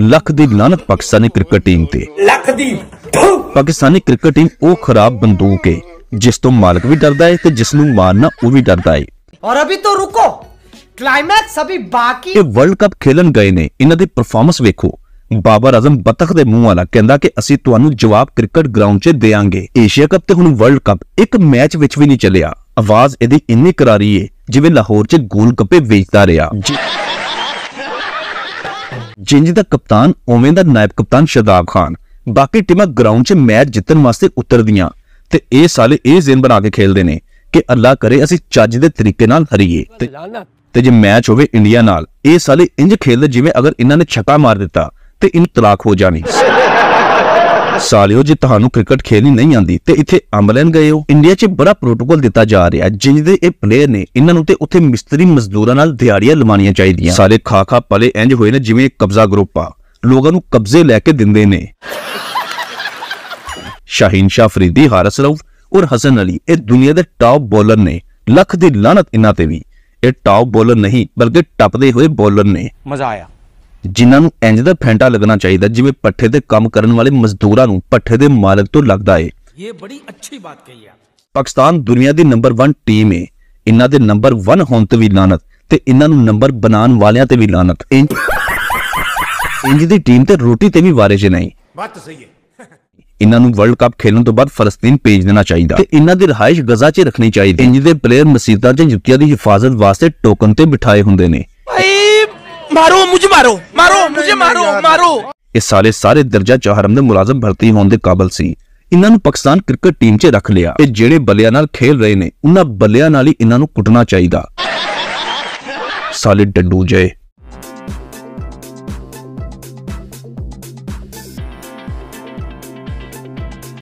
ਲੱਖ ਦੀ ਲਾਨਤ Pakistani cricket team ਤੇ ਲੱਖ ਦੀ ਪਾਕਿਸਤਾਨੀ ਕ੍ਰਿਕਟ ਟੀਮ ਉਹ ਖਰਾਬ ਬੰਦੂਕ ਹੈ ਜਿਸ ਤੋਂ ਮਾਲਕ ਵੀ ਡਰਦਾ ਹੈ ਤੇ ਜਿਸ ਨੂੰ ਮਾਰਨਾ ਉਹ ਵੀ ਡਰਦਾ ਹੈ ਔਰ ਅਭੀ ਤੋ ਰੁਕੋ ਕਲਾਈਮੈਕਸ ਅਭੀ ਬਾਕੀ ਇਹ ਵਰਲਡ ਕੱਪ ਖੇਲਣ ਗਏ ਨੇ ਇਹਨਾਂ ਦੀ ਪਰਫਾਰਮੈਂਸ ਵੇਖੋ ਬਾਬਰ ਅਜ਼ਮ ਬਤਖ ਦੇ ਮੂੰਹ ਵਾਲਾ ਕਹਿੰਦਾ ਕਿ ਅਸੀਂ ਤੁਹਾਨੂੰ ਜਵਾਬ ਕ੍ਰਿਕਟ ਗਰਾਊਂਡ 'ਚ ਦੇਾਂਗੇ ਏਸ਼ੀਆ ਕੱਪ ਤੇ ਹੁਣ ਵਰਲਡ ਕੱਪ ਇੱਕ ਮੈਚ ਵਿੱਚ ਵੀ ਨਹੀਂ ਚੱਲਿਆ ਆਵਾਜ਼ ਇਹਦੀ ਇੰਨੀ ਕਰਾਰੀ ਏ ਜਿਵੇਂ ਲਾਹੌਰ 'ਚ ਗੋਲ ਗੱਪੇ ਵੇਚਦਾ ਰਿਹਾ ਜਿੰਜ ਦਾ ਕਪਤਾਨ ਉਵੇਂ ਦਾ ਨਾਇਬ ਕਪਤਾਨ ਸ਼ਦਾਬ ਖਾਨ ਬਾਕੀ ਟੀਮਾਂ ਗਰਾਊਂਡ 'ਚ ਮੈਚ ਜਿੱਤਣ ਵਾਸਤੇ ਉਤਰਦੀਆਂ ਤੇ ਇਹ ਸਾਲੇ ਇਹ ਜ਼ਿੰਨ ਬਣਾ ਕੇ ਖੇਲਦੇ ਨੇ ਕਿ ਅੱਲਾ ਕਰੇ ਅਸੀਂ ਚੱਜ ਦੇ ਤਰੀਕੇ ਨਾਲ ਹਰੀਏ ਤੇ- ਜੇ ਮੈਚ ਹੋਵੇ ਇੰਡੀਆ ਨਾਲ ਇਹ ਸਾਲੇ ਇੰਜ ਖੇਲਦੇ ਜਿਵੇਂ ਅਗਰ ਇਹਨਾਂ ਨੇ ਛੱਕਾ ਮਾਰ ਦਿੱਤਾ ਤੇ ਇਹਨੂੰ ਤਲਾਕ ਹੋ ਜਾਣੀ ਸਾਲਿਓ ਜੀ ਤੁਹਾਨੂੰ ਕ੍ਰਿਕਟ ਖੇਲਣੀ ਨਹੀਂ ਆਂਦੀ ਤੇ ਇੱਥੇ ਅਮਲਨ ਗਏ ਹੋ ਇੰਡੀਆ 'ਚ ਬੜਾ ਪ੍ਰੋਟੋਕੋਲ ਦਿੱਤਾ ਜਾ ਰਿਹਾ ਜਿਹਦੇ ਇਹ ਪਲੇਅਰ ਨੇ ਇਹਨਾਂ ਨੂੰ ਤੇ ਉੱਥੇ ਮਿਸਤਰੀ ਮਜ਼ਦੂਰਾਂ ਨਾਲ ਦਿਹਾੜੀਆਂ ਲਵਾਉਣੀਆਂ ਚਾਹੀਦੀਆਂ ਸਾਰੇ ਖਾਖਾ ਪਲੇ ਇੰਜ ਹੋਏ ਨੇ ਜਿਵੇਂ ਕਬਜ਼ਾ ਗਰੁੱਪ ਆ ਲੋਕਾਂ ਨੂੰ ਕਬਜ਼ੇ ਲੈ ਕੇ ਦਿੰਦੇ ਨੇ ਸ਼ਾਹੀਨ ਸ਼ਾਫਰੀਦੀ ਹਾਰਸ ਰਾਉ ਔਰ ਹਸਨ ਅਲੀ ਇਹ ਦੁਨੀਆ ਦੇ ਟਾਪ ਬੋਲਰ ਨੇ ਲੱਖ ਦੀ ਲਾਨਤ ਇਹਨਾਂ ਤੇ ਵੀ ਇਹ ਟਾਪ ਬੋਲਰ ਨਹੀਂ ਬਲਕਿ ਟੱਪਦੇ ਹੋਏ ਬੋਲਰ ਨੇ ਮਜ਼ਾ ਆਇਆ ਜਿਨ੍ਹਾਂ ਨੂੰ ਇੰਜ ਦਾ ਫੈਂਟਾ ਲੱਗਣਾ ਚਾਹੀਦਾ ਜਿਵੇਂ ਪੱਠੇ ਤੇ ਕੰਮ ਕਰਨ ਵਾਲੇ ਮਜ਼ਦੂਰਾਂ ਨੂੰ ਪੱਠੇ ਦੇ ਮਾਲਕ ਤੋਂ ਲੱਗਦਾ ਏ ਇਹ ਬੜੀ ਅੱਛੀ ਬਾਤ ਕਹੀ ਆ ਪਾਕਿਸਤਾਨ ਦੁਨੀਆ ਦੀ ਨੰਬਰ 1 ਟੀਮ ਏ ਇਹਨਾਂ ਦੇ ਨੰਬਰ 1 ਹੋਣ ਤੇ ਵੀ ਲਾਨਤ ਤੇ ਇਹਨਾਂ ਨੂੰ ਨੰਬਰ ਬਣਾਉਣ ਵਾਲਿਆਂ ਤੇ ਵੀ ਲਾਨਤ ਇੰਜ ਦੀ ਟੀਮ ਤੇ ਰੋਟੀ ਤੇ ਵੀ ਜੇ ਨਹੀਂ ਬਾਤ ਸਹੀ ਏ ਇਹਨਾਂ ਨੂੰ ਵਰਲਡ ਕੱਪ ਖੇਲਣ ਤੋਂ ਬਾਅਦ ਫਲਸਤੀਨ ਭੇਜ ਦੇਣਾ ਚਾਹੀਦਾ ਤੇ ਇਹਨਾਂ ਦੀ ਰਹਾਇਸ਼ ਗਜ਼ਾ 'ਚ ਰੱਖਣੀ ਚਾਹੀਦੀ ਇੰਜ ਦੇ ਪਲੇਅਰ ਮਸੀਤਾਂ 'ਚ ਜੁੱਤੀਆਂ ਦੀ ਹਿਫਾਜ਼ਤ ਵਾਸਤੇ ਟੋਕਨ ਤੇ ਬਿਠਾਏ ਹੁੰਦੇ ਨੇ ਭਾਈ ਮਾਰੋ ਮੁਝੇ ਮਾਰੋ ਮਾਰੋ ਮੁਝੇ ਮਾਰੋ ਮਾਰੋ ਇਹ ਸਾਲੇ ਸਾਰੇ ਦਰਜਾ ਚਾਹਰਮ ਦੇ ਮੁਲਾਜ਼ਮ ਭਰਤੀ ਹੋਣ ਦੇ ਕਾਬਲ ਸੀ ਇਹਨਾਂ ਨੂੰ ਪਾਕਿਸਤਾਨ ਕ੍ਰਿਕਟ ਟੀਮ 'ਚ ਰੱਖ ਲਿਆ ਤੇ ਜਿਹੜੇ ਬੱਲਿਆਂ ਨਾਲ ਖੇਲ ਰਹੇ ਨੇ ਉਹਨਾਂ ਬੱਲਿਆਂ ਨਾਲ ਹੀ ਇਹਨਾਂ ਨੂੰ ਕੁੱਟਣਾ ਚਾਹੀਦਾ ਸਾਲੇ ਡੱਡੂ ਜੇ